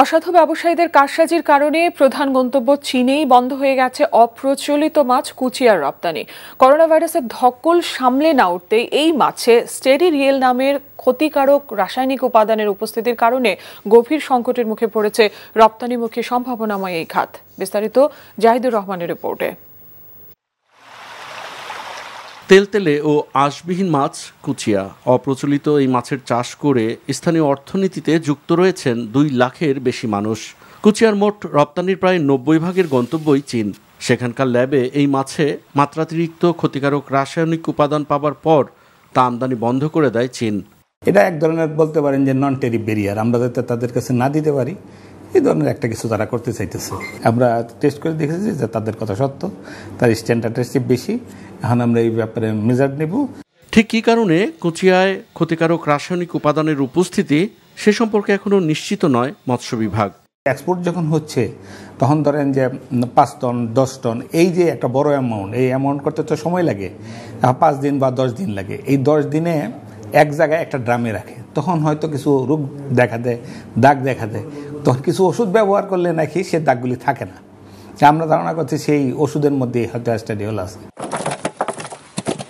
অসাধু ব্যবসায়ীদের কারসাজির কারণে প্রধান গন্তব্য চীনেই বন্ধ হয়ে গেছে অপ্রচলিত মাছ কুচিয়ার রপ্তানি করোনা ভাইরাসের ধকল সামলে না উঠতে এই মাছে স্টেরি রিয়েল নামের ক্ষতিকারক রাসায়নিক উপাদানের উপস্থিতির কারণে গভীর সংকটের মুখে পড়েছে রপ্তানিমুখী সম্ভাবনাময় এই খাত বিস্তারিত জাহিদুর রহমানের রিপোর্টে তেলতেলে ও আঁশবিহীন মাছ কুচিয়া অপ্রচলিত এই মাছের চাষ করে স্থানীয় অর্থনীতিতে যুক্ত রয়েছেন দুই লাখের বেশি মানুষ কুচিয়ার মোট রপ্তানির প্রায় নব্বই ভাগের গন্তব্যই চীন সেখানকার ল্যাবে এই মাছে মাত্রাতিরিক্ত ক্ষতিকারক রাসায়নিক উপাদান পাবার পর তা আমদানি বন্ধ করে দেয় চীন এটা এক ধরনের বলতে পারেন যে নন টেরি বেরিয়ার আমরা যাতে তাদের কাছে না দিতে পারি এই ধরনের একটা কিছু তারা করতে চাইতেছে আমরা টেস্ট করে দেখেছি যে তাদের কথা সত্য তার স্ট্যান্ডার্ড চেয়ে বেশি এখন আমরা এই ব্যাপারে মেজার নেব ঠিক কী কারণে কুচিয়ায় ক্ষতিকারক রাসায়নিক উপাদানের উপস্থিতি সে সম্পর্কে এখনও নিশ্চিত নয় মৎস্য বিভাগ এক্সপোর্ট যখন হচ্ছে তখন ধরেন যে পাঁচ টন দশ টন এই যে একটা বড় অ্যামাউন্ট এই অ্যামাউন্ট করতে তো সময় লাগে পাঁচ দিন বা দশ দিন লাগে এই দশ দিনে এক জায়গায় একটা ড্রামে রাখে তখন হয়তো কিছু রোগ দেখা দেয় দাগ দেখা দেয় তখন কিছু ওষুধ ব্যবহার করলে নাকি সে দাগগুলি থাকে না আমরা ধারণা করছি সেই ওষুধের মধ্যে আছে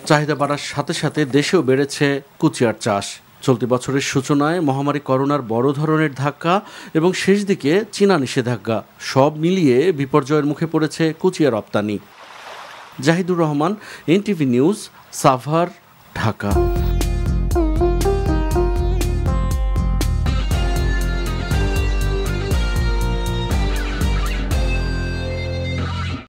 চাহিদা বাড়ার সাথে সাথে দেশেও বেড়েছে কুচিয়ার চাষ চলতি বছরের সূচনায় মহামারী করোনার বড় ধরনের ধাক্কা এবং শেষ দিকে চীনা নিষেধাজ্ঞা সব মিলিয়ে বিপর্যয়ের মুখে পড়েছে কুচিয়া রপ্তানি জাহিদুর রহমান এনটিভি নিউজ সাভার ঢাকা